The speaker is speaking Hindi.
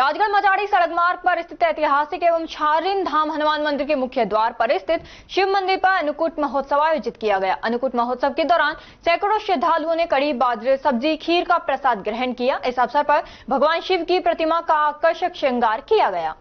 राजगढ़ मजाड़ी सड़क मार्ग पर स्थित ऐतिहासिक एवं छारिन धाम हनुमान मंदिर के मुख्य द्वार पर स्थित शिव मंदिर पर अनुकूट महोत्सव आयोजित किया गया अनुकूट महोत्सव के दौरान सैकड़ों श्रद्धालुओं ने कड़ी बाजरे सब्जी खीर का प्रसाद ग्रहण किया इस अवसर पर भगवान शिव की प्रतिमा का आकर्षक श्रृंगार किया गया